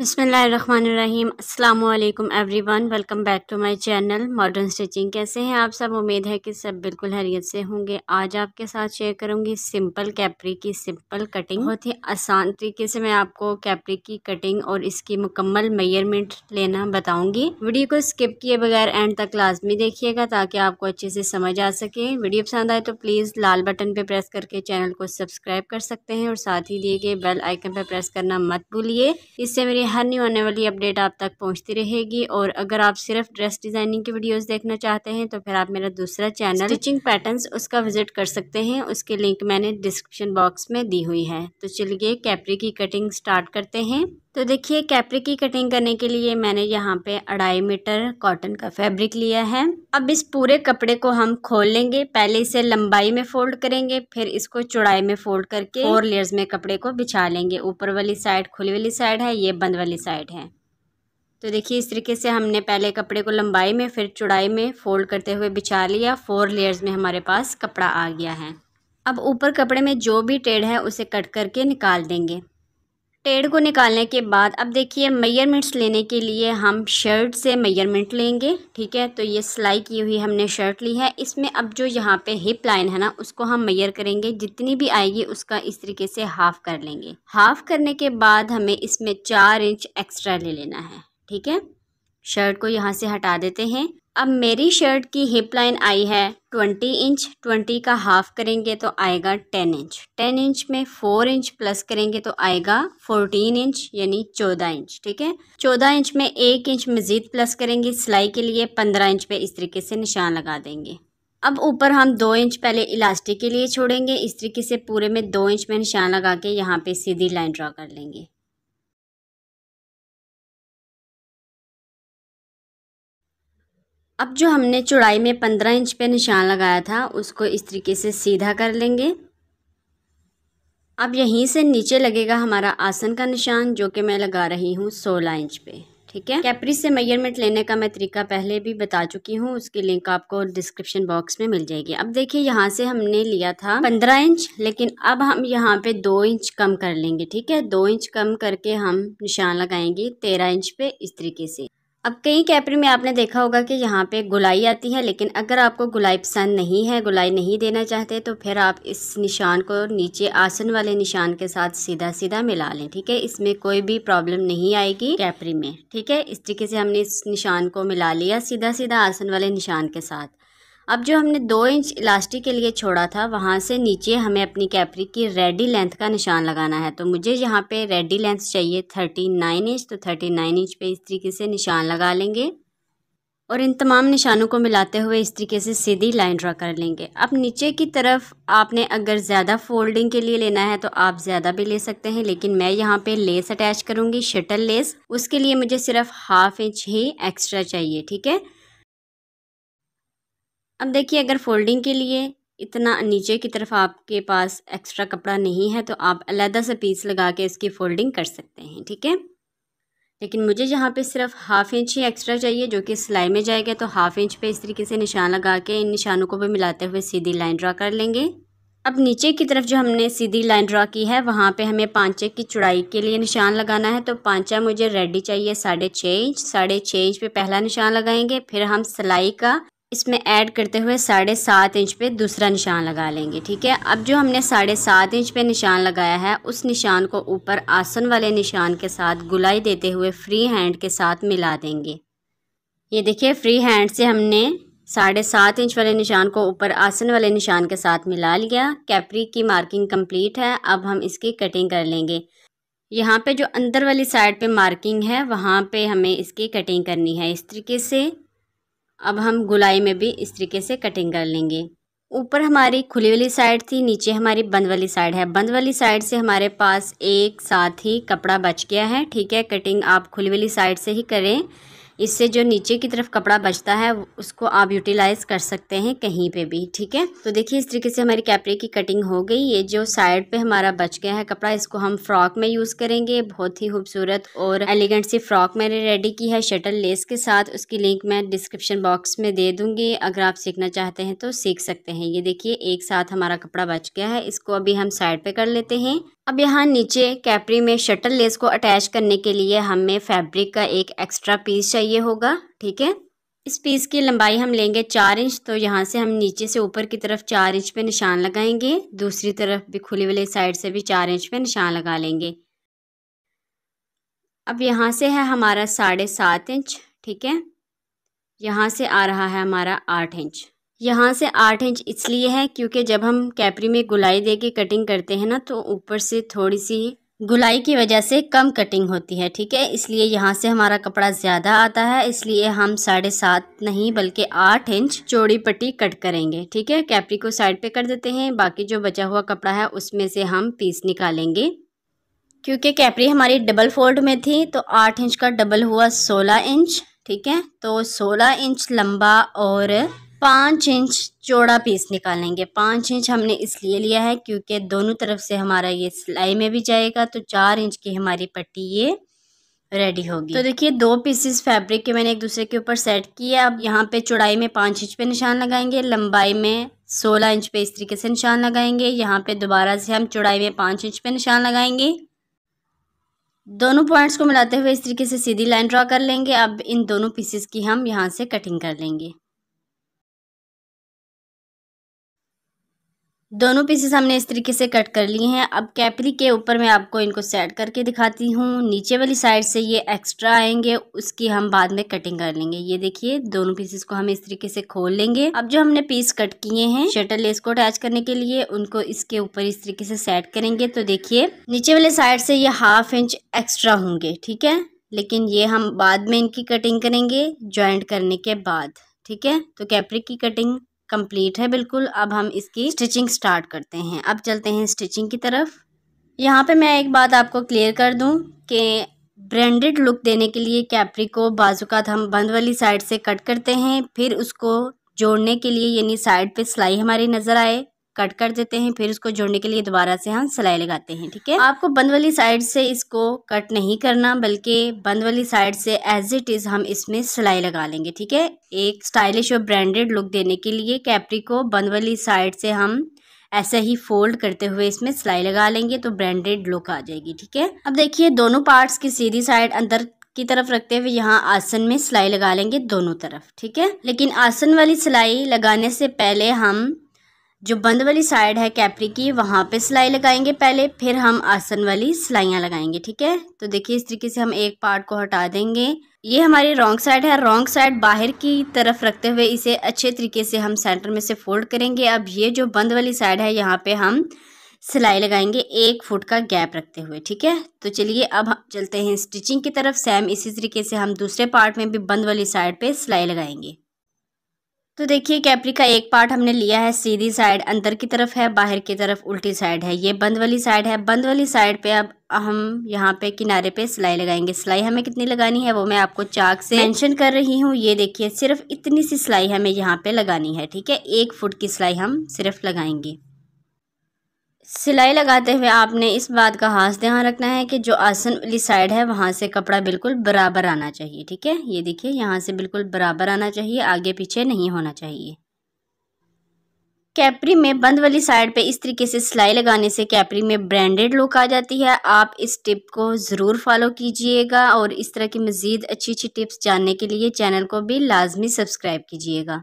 बसमीम् अल्लाम everyone welcome back to my channel modern stitching कैसे हैं आप सब उम्मीद है कि सब बिल्कुल हरियत से होंगे आज आपके साथ शेयर करूंगी सिंपल कैपरी की सिंपल कटिंग बहुत ही आसान तरीके से मैं आपको कैपरी की कटिंग और इसकी मुकम्मल मेयरमेंट लेना बताऊंगी वीडियो को स्किप किए बगैर एंड तक लाजमी देखिएगा ताकि आपको अच्छे से समझ आ सके वीडियो पसंद आए तो प्लीज़ लाल बटन पर प्रेस करके चैनल को सब्सक्राइब कर सकते हैं और साथ ही दिए गए बेल आइकन पर प्रेस करना मत भूलिए इससे मेरी हर न्यू आने वाली अपडेट आप तक पहुंचती रहेगी और अगर आप सिर्फ ड्रेस डिज़ाइनिंग की वीडियोस देखना चाहते हैं तो फिर आप मेरा दूसरा चैनल स्टिचिंग पैटर्न्स उसका विजिट कर सकते हैं उसके लिंक मैंने डिस्क्रिप्शन बॉक्स में दी हुई है तो चलिए कैपरी की कटिंग स्टार्ट करते हैं तो देखिए कैप्री की कटिंग करने के लिए मैंने यहाँ पे अढ़ाई मीटर कॉटन का फैब्रिक लिया है अब इस पूरे कपड़े को हम खोल लेंगे पहले इसे लंबाई में फोल्ड करेंगे फिर इसको चौड़ाई में फोल्ड करके फोर लेयर्स में कपड़े को बिछा लेंगे ऊपर वाली साइड खुली वाली साइड है ये बंद वाली साइड है तो देखिए इस तरीके से हमने पहले कपड़े को लंबाई में फिर चौड़ाई में फोल्ड करते हुए बिछा लिया फोर लेयर्स में हमारे पास कपड़ा आ गया है अब ऊपर कपड़े में जो भी टेढ़ है उसे कट करके निकाल देंगे टेढ़ को निकालने के बाद अब देखिए मेयरमेंट्स लेने के लिए हम शर्ट से मेयरमेंट लेंगे ठीक है तो ये सिलाई की हुई हमने शर्ट ली है इसमें अब जो यहाँ पे हिप लाइन है ना उसको हम मेयर करेंगे जितनी भी आएगी उसका इस तरीके से हाफ कर लेंगे हाफ करने के बाद हमें इसमें चार इंच एक्स्ट्रा ले लेना है ठीक है शर्ट को यहाँ से हटा देते हैं अब मेरी शर्ट की हिप लाइन आई है ट्वेंटी इंच ट्वेंटी का हाफ करेंगे तो आएगा टेन इंच टेन इंच में फोर इंच प्लस करेंगे तो आएगा फोर्टीन इंच यानी चौदह इंच ठीक है चौदह इंच में एक इंच मज़ीद प्लस करेंगे सिलाई के लिए पंद्रह इंच पे इस तरीके से निशान लगा देंगे अब ऊपर हम दो इंच पहले इलास्टिक के लिए छोड़ेंगे इस तरीके से पूरे में दो इंच में निशान लगा के यहाँ पे सीधी लाइन ड्रा कर लेंगे अब जो हमने चौड़ाई में पंद्रह इंच पे निशान लगाया था उसको इस तरीके से सीधा कर लेंगे अब यहीं से नीचे लगेगा हमारा आसन का निशान जो कि मैं लगा रही हूँ सोलह इंच पे ठीक है कैपरी से मेजरमेंट लेने का मैं तरीका पहले भी बता चुकी हूँ उसकी लिंक आपको डिस्क्रिप्शन बॉक्स में मिल जाएगी अब देखिए यहाँ से हमने लिया था पंद्रह इंच लेकिन अब हम यहाँ पे दो इंच कम कर लेंगे ठीक है दो इंच कम करके हम निशान लगाएंगे तेरह इंच पे इस तरीके से अब कई कैपरी में आपने देखा होगा कि यहाँ पे गुलाई आती है लेकिन अगर आपको गुलाई पसंद नहीं है गुलाई नहीं देना चाहते तो फिर आप इस निशान को नीचे आसन वाले निशान के साथ सीधा सीधा मिला लें ठीक है इसमें कोई भी प्रॉब्लम नहीं आएगी कैपरी में ठीक है इस तरीके से हमने इस निशान को मिला लिया सीधा सीधा आसन वाले निशान के साथ अब जो हमने दो इंच इलास्टिक के लिए छोड़ा था वहाँ से नीचे हमें अपनी कैप्रिक की रेडी लेंथ का निशान लगाना है तो मुझे यहाँ पे रेडी लेंथ चाहिए थर्टी नाइन इंच तो थर्टी नाइन इंच पे इस तरीके से निशान लगा लेंगे और इन तमाम निशानों को मिलाते हुए इस तरीके से सीधी लाइन ड्रा कर लेंगे अब नीचे की तरफ आपने अगर ज़्यादा फोल्डिंग के लिए लेना है तो आप ज़्यादा भी ले सकते हैं लेकिन मैं यहाँ पे लेस अटैच करूँगी शटल लेस उसके लिए मुझे सिर्फ हाफ इंच ही एक्स्ट्रा चाहिए ठीक है अब देखिए अगर फोल्डिंग के लिए इतना नीचे की तरफ आपके पास एक्स्ट्रा कपड़ा नहीं है तो आप अलहदा से पीस लगा के इसकी फ़ोल्डिंग कर सकते हैं ठीक है लेकिन मुझे यहाँ पे सिर्फ हाफ़ इंच ही एक्स्ट्रा चाहिए जो कि सिलाई में जाएगा तो हाफ़ इंच पे इस तरीके से निशान लगा के इन निशानों को भी मिलाते हुए सीधी लाइन ड्रा कर लेंगे अब नीचे की तरफ जो हमने सीधी लाइन ड्रा की है वहाँ पे हमें पांचे की चौड़ाई के लिए निशान लगाना है तो पांचा मुझे रेडी चाहिए साढ़े छः इंच साढ़े छः इंच पे पहला निशान लगाएंगे फिर हम सिलाई का इसमें ऐड करते हुए साढ़े सात इंच पे दूसरा निशान लगा लेंगे ठीक है अब जो हमने साढ़े सात इंच पे निशान लगाया है उस निशान को ऊपर आसन वाले निशान के साथ गुलाई देते हुए फ्री हैंड के साथ मिला देंगे ये देखिए फ्री हैंड से हमने साढ़े सात इंच वाले निशान को ऊपर आसन वाले निशान के साथ मिला लिया कैपरी की मार्किंग कम्प्लीट है अब हम इसकी कटिंग कर लेंगे यहाँ पे जो अंदर वाली साइड पे मार्किंग है वहाँ पे हमें इसकी कटिंग करनी है इस तरीके से अब हम गुलाई में भी इस तरीके से कटिंग कर लेंगे ऊपर हमारी खुली वाली साइड थी नीचे हमारी बंद वाली साइड है बंद वाली साइड से हमारे पास एक साथ ही कपड़ा बच गया है ठीक है कटिंग आप खुली वाली साइड से ही करें इससे जो नीचे की तरफ कपड़ा बचता है उसको आप यूटिलाइज़ कर सकते हैं कहीं पे भी ठीक है तो देखिए इस तरीके से हमारी कैपरे की कटिंग हो गई ये जो साइड पे हमारा बच गया है कपड़ा इसको हम फ्रॉक में यूज़ करेंगे बहुत ही खूबसूरत और एलिगेंट सी फ्रॉक मैंने रेडी की है शटल लेस के साथ उसकी लिंक मैं डिस्क्रिप्शन बॉक्स में दे दूँगी अगर आप सीखना चाहते हैं तो सीख सकते हैं ये देखिए एक साथ हमारा कपड़ा बच गया है इसको अभी हम साइड पे कर लेते हैं अब यहाँ नीचे कैपरी में शटल लेस को अटैच करने के लिए हमें फैब्रिक का एक एक्स्ट्रा पीस चाहिए होगा ठीक है इस पीस की लंबाई हम लेंगे चार इंच तो यहाँ से हम नीचे से ऊपर की तरफ चार इंच पे निशान लगाएंगे दूसरी तरफ भी खुली वाली साइड से भी चार इंच पे निशान लगा लेंगे अब यहाँ से है हमारा साढ़े सात इंच ठीक है यहाँ से आ रहा है हमारा आठ इंच यहाँ से आठ इंच इसलिए है क्योंकि जब हम कैपरी में गुलाई दे के कटिंग करते हैं ना तो ऊपर से थोड़ी सी गुलाई की वजह से कम कटिंग होती है ठीक है इसलिए यहाँ से हमारा कपड़ा ज़्यादा आता है इसलिए हम साढ़े सात नहीं बल्कि आठ इंच चौड़ी पट्टी कट करेंगे ठीक है कैपरी को साइड पे कर देते हैं बाकी जो बचा हुआ कपड़ा है उसमें से हम पीस निकालेंगे क्योंकि कैपरी हमारी डबल फोल्ड में थी तो आठ इंच का डबल हुआ सोलह इंच ठीक है तो सोलह इंच लंबा और पाँच इंच चौड़ा पीस निकालेंगे पाँच इंच हमने इसलिए लिया है क्योंकि दोनों तरफ से हमारा ये सिलाई में भी जाएगा तो चार इंच की हमारी पट्टी ये रेडी होगी तो देखिए दो पीसेस फैब्रिक के मैंने एक दूसरे के ऊपर सेट किया अब यहाँ पे चौड़ाई में पाँच इंच पे निशान लगाएंगे लंबाई में सोलह इंच पे इस तरीके से निशान लगाएंगे यहाँ पे दोबारा से हम चौड़ाई में पाँच इंच पे निशान लगाएंगे दोनों पॉइंट्स को मिलाते हुए इस तरीके से सीधी लाइन ड्रा कर लेंगे अब इन दोनों पीसेस की हम यहाँ से कटिंग कर लेंगे दोनों पीसेस हमने इस तरीके से कट कर लिए हैं अब कैपरी के ऊपर मैं आपको इनको सेट करके दिखाती हूँ नीचे वाली साइड से ये एक्स्ट्रा आएंगे उसकी हम बाद में कटिंग कर लेंगे ये देखिए दोनों पीसेस को हम इस तरीके से खोल लेंगे अब जो हमने पीस कट किए हैं शटर लेस को अटैच करने के लिए उनको इसके ऊपर इस तरीके से सेट करेंगे तो देखिये नीचे वाले साइड से ये हाफ इंच एक्स्ट्रा होंगे ठीक है लेकिन ये हम बाद में इनकी कटिंग करेंगे ज्वाइंट करने के बाद ठीक है तो कैपरिक की कटिंग कंप्लीट है बिल्कुल अब हम इसकी स्टिचिंग स्टार्ट करते हैं अब चलते हैं स्टिचिंग की तरफ यहाँ पे मैं एक बात आपको क्लियर कर दूँ कि ब्रांडेड लुक देने के लिए कैप्री को बाजू का हम बंद वाली साइड से कट करते हैं फिर उसको जोड़ने के लिए यानी साइड पे सिलाई हमारी नज़र आए कट कर देते हैं फिर उसको जोड़ने के लिए दोबारा से हम सिलाई लगाते हैं ठीक है आपको बंद वाली साइड से इसको कट नहीं करना बल्कि बंद वाली साइड से एज इट इज़ हम इसमें सिलाई लगा लेंगे ठीक है एक स्टाइलिश और ब्रांडेड लुक देने के लिए कैपरी को बंद वाली साइड से हम ऐसे ही फोल्ड करते हुए इसमें सिलाई लगा लेंगे तो ब्रांडेड लुक आ जाएगी ठीक है अब देखिए दोनों पार्ट्स की सीधी साइड अंदर की तरफ रखते हुए यहाँ आसन में सिलाई लगा लेंगे दोनों तरफ ठीक है लेकिन आसन वाली सिलाई लगाने से पहले हम जो बंद वाली साइड है कैपरी की वहाँ पे सिलाई लगाएंगे पहले फिर हम आसन वाली सिलाइयाँ लगाएंगे ठीक है तो देखिए इस तरीके से हम एक पार्ट को हटा देंगे ये हमारी रॉन्ग साइड है रॉन्ग साइड बाहर की तरफ रखते हुए इसे अच्छे तरीके से हम सेंटर में से फोल्ड करेंगे अब ये जो बंद वाली साइड है यहाँ पे हम सिलाई लगाएंगे एक फुट का गैप रखते हुए ठीक है तो चलिए अब चलते हैं स्टिचिंग की तरफ सेम इसी तरीके से हम दूसरे पार्ट में भी बंद वाली साइड पर सिलाई लगाएंगे तो देखिए कैपरी का एक पार्ट हमने लिया है सीधी साइड अंदर की तरफ है बाहर की तरफ उल्टी साइड है ये बंद वाली साइड है बंद वाली साइड पे अब हम यहाँ पे किनारे पे सिलाई लगाएंगे सिलाई हमें कितनी लगानी है वो मैं आपको चाक से मेंशन कर रही हूँ ये देखिए सिर्फ इतनी सी सिलाई हमें यहाँ पे लगानी है ठीक है एक फुट की सिलाई हम सिर्फ लगाएंगे सिलाई लगाते हुए आपने इस बात का खास ध्यान रखना है कि जो आसन वाली साइड है वहाँ से कपड़ा बिल्कुल बराबर आना चाहिए ठीक है ये देखिए यहाँ से बिल्कुल बराबर आना चाहिए आगे पीछे नहीं होना चाहिए कैपरी में बंद वाली साइड पे इस तरीके से सिलाई लगाने से कैपरी में ब्रांडेड लुक आ जाती है आप इस टिप को ज़रूर फॉलो कीजिएगा और इस तरह की मज़ीद अच्छी अच्छी टिप्स जानने के लिए चैनल को भी लाजमी सब्सक्राइब कीजिएगा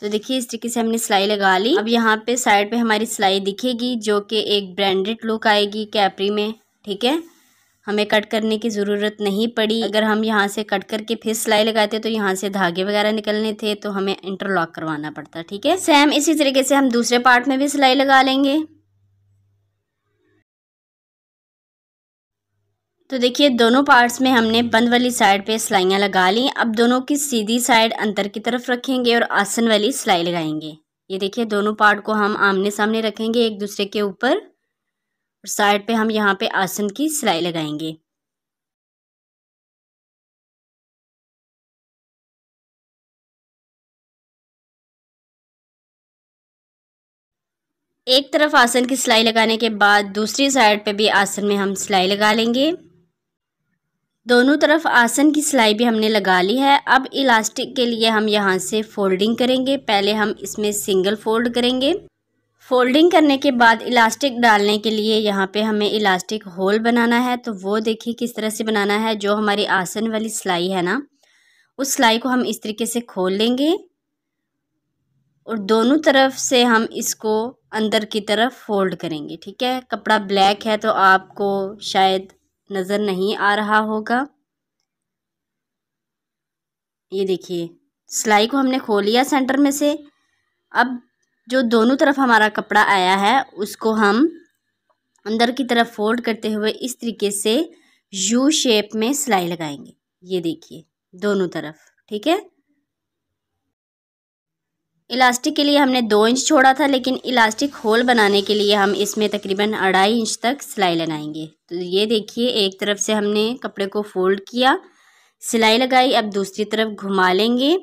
तो देखिए इस तरीके से हमने सिलाई लगा ली अब यहाँ पे साइड पे हमारी सिलाई दिखेगी जो कि एक ब्रांडेड लुक आएगी कैपरी में ठीक है हमें कट करने की ज़रूरत नहीं पड़ी अगर हम यहाँ से कट करके फिर सिलाई लगाते तो यहाँ से धागे वगैरह निकलने थे तो हमें इंटरलॉक करवाना पड़ता ठीक है सेम इसी तरीके से हम दूसरे पार्ट में भी सिलाई लगा लेंगे तो देखिए दोनों पार्ट्स में हमने बंद वाली साइड पे सिलाइयाँ लगा ली अब दोनों की सीधी साइड अंतर की तरफ रखेंगे और आसन वाली सिलाई लगाएंगे ये देखिए दोनों पार्ट को हम आमने सामने रखेंगे एक दूसरे के ऊपर और साइड पे हम यहाँ पे आसन की सिलाई लगाएंगे एक तरफ आसन की सिलाई लगाने के बाद दूसरी साइड पे भी आसन में हम सिलाई लगा लेंगे दोनों तरफ आसन की सिलाई भी हमने लगा ली है अब इलास्टिक के लिए हम यहाँ से फोल्डिंग करेंगे पहले हम इसमें सिंगल फोल्ड करेंगे फोल्डिंग करने के बाद इलास्टिक डालने के लिए यहाँ पे हमें इलास्टिक होल बनाना है तो वो देखिए किस तरह से बनाना है जो हमारी आसन वाली सिलाई है ना उस सिलाई को हम इस तरीके से खोल लेंगे और दोनों तरफ से हम इसको अंदर की तरफ फोल्ड करेंगे ठीक है कपड़ा ब्लैक है तो आपको शायद नज़र नहीं आ रहा होगा ये देखिए सिलाई को हमने खो लिया सेंटर में से अब जो दोनों तरफ हमारा कपड़ा आया है उसको हम अंदर की तरफ फोल्ड करते हुए इस तरीके से यू शेप में सिलाई लगाएंगे ये देखिए दोनों तरफ ठीक है इलास्टिक के लिए हमने दो इंच छोड़ा था लेकिन इलास्टिक होल बनाने के लिए हम इसमें तकरीबन अढ़ाई इंच तक सिलाई लगाएंगे तो ये देखिए एक तरफ से हमने कपड़े को फोल्ड किया सिलाई लगाई अब दूसरी तरफ घुमा लेंगे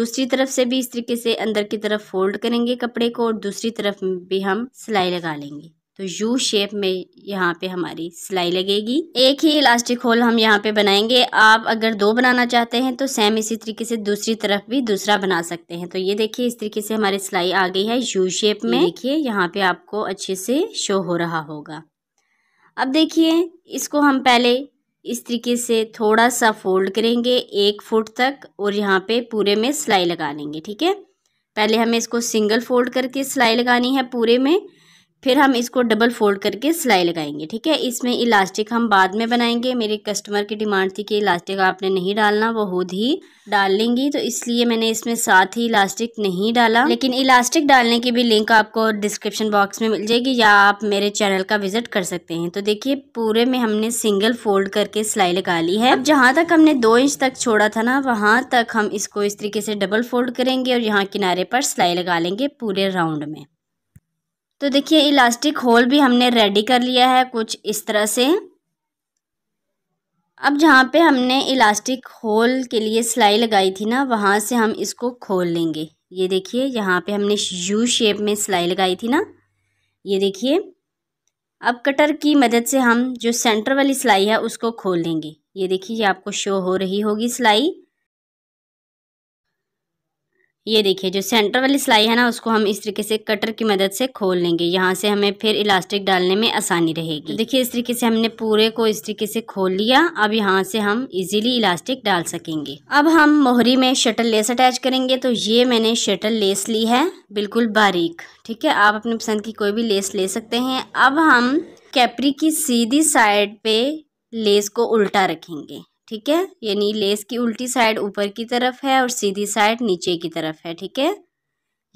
दूसरी तरफ से भी इस तरीके से अंदर की तरफ फोल्ड करेंगे कपड़े को और दूसरी तरफ भी हम सिलाई लगा लेंगे तो यू शेप में यहाँ पे हमारी सिलाई लगेगी एक ही इलास्टिक होल हम यहाँ पे बनाएंगे आप अगर दो बनाना चाहते हैं तो सेम इसी तरीके से दूसरी तरफ भी दूसरा बना सकते हैं तो ये देखिए इस तरीके से हमारी सिलाई आ गई है यू शेप में देखिए यहाँ पे आपको अच्छे से शो हो रहा होगा अब देखिए इसको हम पहले इस तरीके से थोड़ा सा फोल्ड करेंगे एक फुट तक और यहाँ पे पूरे में सिलाई लगा लेंगे ठीक है पहले हमें इसको सिंगल फोल्ड करके सिलाई लगानी है पूरे में फिर हम इसको डबल फोल्ड करके सिलाई लगाएंगे ठीक है इसमें इलास्टिक हम बाद में बनाएंगे मेरे कस्टमर की डिमांड थी कि इलास्टिक आपने नहीं डालना वो खुद ही डाल लेंगी तो इसलिए मैंने इसमें साथ ही इलास्टिक नहीं डाला लेकिन इलास्टिक डालने की भी लिंक आपको डिस्क्रिप्शन बॉक्स में मिल जाएगी या आप मेरे चैनल का विजिट कर सकते हैं तो देखिए पूरे में हमने सिंगल फोल्ड करके सिलाई लगा ली है अब जहाँ तक हमने दो इंच तक छोड़ा था ना वहाँ तक हम इसको इस तरीके से डबल फोल्ड करेंगे और यहाँ किनारे पर सिलाई लगा लेंगे पूरे राउंड में तो देखिए इलास्टिक होल भी हमने रेडी कर लिया है कुछ इस तरह से अब जहाँ पे हमने इलास्टिक होल के लिए सिलाई लगाई थी ना वहाँ से हम इसको खोल लेंगे ये देखिए यहाँ पे हमने यू शेप में सिलाई लगाई थी ना ये देखिए अब कटर की मदद से हम जो सेंटर वाली सिलाई है उसको खोल लेंगे ये देखिए ये आपको शो हो रही होगी सिलाई ये देखिए जो सेंटर वाली सिलाई है ना उसको हम इस तरीके से कटर की मदद से खोल लेंगे यहाँ से हमें फिर इलास्टिक डालने में आसानी रहेगी देखिए इस तरीके से हमने पूरे को इस तरीके से खोल लिया अब यहाँ से हम इजीली इलास्टिक डाल सकेंगे अब हम मोहरी में शटल लेस अटैच करेंगे तो ये मैंने शटल लेस ली है बिल्कुल बारीक ठीक है आप अपनी पसंद की कोई भी लेस ले सकते हैं अब हम कैपरी की सीधी साइड पे लेस को उल्टा रखेंगे ठीक है यानी लेस की उल्टी साइड ऊपर की तरफ है और सीधी साइड नीचे की तरफ है ठीक है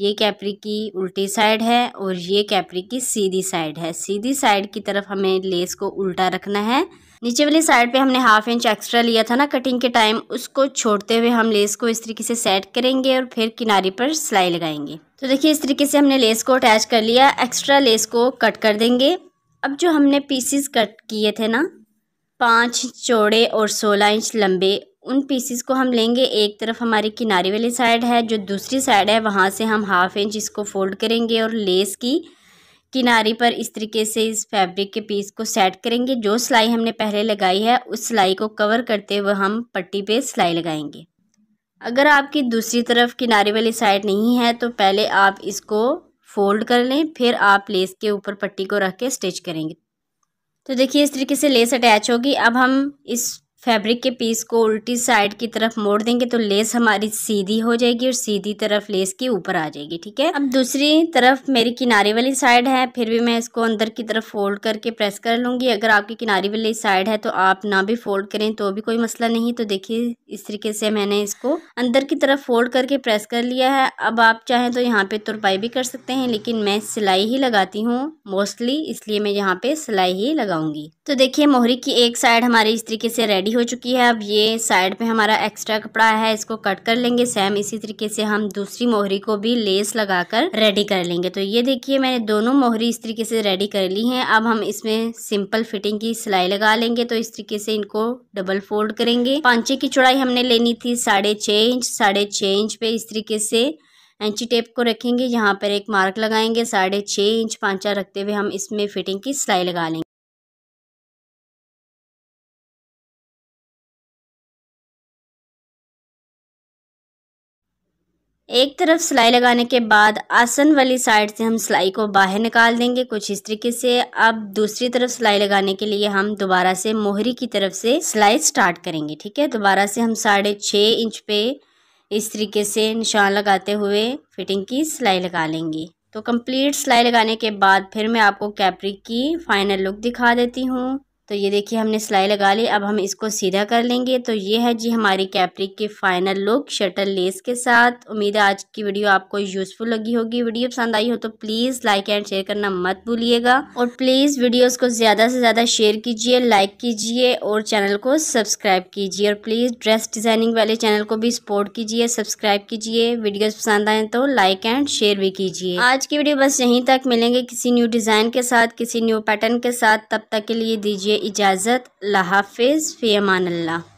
ये कैपरी की उल्टी साइड है और ये कैपरी की सीधी साइड है सीधी साइड की तरफ हमें लेस को उल्टा रखना है नीचे वाली साइड पे हमने हाफ इंच एक्स्ट्रा लिया था ना कटिंग के टाइम उसको छोड़ते हुए हम लेस को इस तरीके से सेट करेंगे और फिर किनारे पर सिलाई लगाएंगे तो देखिए इस तरीके से हमने लेस को अटैच कर लिया एक्स्ट्रा लेस को कट कर देंगे अब जो हमने पीसीस कट किए थे ना पाँच इंच चौड़े और सोलह इंच लंबे उन पीसीस को हम लेंगे एक तरफ हमारी किनारे वाली साइड है जो दूसरी साइड है वहाँ से हम हाफ इंच इसको फोल्ड करेंगे और लेस की किनारी पर इस तरीके से इस फैब्रिक के पीस को सेट करेंगे जो सिलाई हमने पहले लगाई है उस सिलाई को कवर करते हुए हम पट्टी पे सिलाई लगाएंगे अगर आपकी दूसरी तरफ किनारे वाली साइड नहीं है तो पहले आप इसको फोल्ड कर लें फिर आप लेस के ऊपर पट्टी को रख के स्टिच करेंगे तो देखिए इस तरीके से लेस अटैच होगी अब हम इस फैब्रिक के पीस को उल्टी साइड की तरफ मोड़ देंगे तो लेस हमारी सीधी हो जाएगी और सीधी तरफ लेस के ऊपर आ जाएगी ठीक है अब दूसरी तरफ मेरी किनारे वाली साइड है फिर भी मैं इसको अंदर की तरफ फोल्ड करके प्रेस कर लूँगी अगर आपकी किनारे वाली साइड है तो आप ना भी फोल्ड करें तो भी कोई मसला नहीं तो देखिए इस तरीके से मैंने इसको अंदर की तरफ फोल्ड करके प्रेस कर लिया है अब आप चाहें तो यहाँ पे तुरपाई भी कर सकते हैं लेकिन मैं सिलाई ही लगाती हूँ मोस्टली इसलिए मैं यहाँ पे सिलाई ही लगाऊंगी तो देखिए मोहरी की एक साइड हमारी इस तरीके से रेडी हो चुकी है अब ये साइड पे हमारा एक्स्ट्रा कपड़ा है इसको कट कर लेंगे सेम इसी तरीके से हम दूसरी मोहरी को भी लेस लगाकर रेडी कर लेंगे तो ये देखिए मैंने दोनों मोहरी इस तरीके से रेडी कर ली है अब हम इसमें सिंपल फिटिंग की सिलाई लगा लेंगे तो इस तरीके से इनको डबल फोल्ड करेंगे पांचे की चौड़ाई हमने लेनी थी साढ़े छः इंच साढ़े छः इंच पे इस तरीके से एंची टेप को रखेंगे यहाँ पर एक मार्क लगाएंगे साढ़े छः इंच पांचा रखते हुए हम इसमें फिटिंग की सिलाई लगा लेंगे एक तरफ सिलाई लगाने के बाद आसन वाली साइड से हम सिलाई को बाहर निकाल देंगे कुछ इस तरीके से अब दूसरी तरफ सिलाई लगाने के लिए हम दोबारा से मोहरी की तरफ से सिलाई स्टार्ट करेंगे ठीक है दोबारा से हम साढ़े छः इंच पे इस तरीके से निशान लगाते हुए फिटिंग की सिलाई लगा लेंगे तो कंप्लीट सिलाई लगाने के बाद फिर मैं आपको कैप्रिक की फाइनल लुक दिखा देती हूँ तो ये देखिए हमने सिलाई लगा ली अब हम इसको सीधा कर लेंगे तो ये है जी हमारी कैप्रिक की फाइनल लुक शटल लेस के साथ उम्मीद है आज की वीडियो आपको यूज़फुल लगी होगी वीडियो पसंद आई हो तो प्लीज़ लाइक एंड शेयर करना मत भूलिएगा और प्लीज़ वीडियोस को ज़्यादा से ज़्यादा शेयर कीजिए लाइक कीजिए और चैनल को सब्सक्राइब कीजिए और प्लीज़ ड्रेस डिज़ाइनिंग वाले चैनल को भी सपोर्ट कीजिए सब्सक्राइब कीजिए वीडियोज़ पसंद आए तो लाइक एंड शेयर भी कीजिए आज की वीडियो बस यहीं तक मिलेंगे किसी न्यू डिज़ाइन के साथ किसी न्यू पैटर्न के साथ तब तक के लिए दीजिए इजाज़त लाफिज फ़ी अल्लाह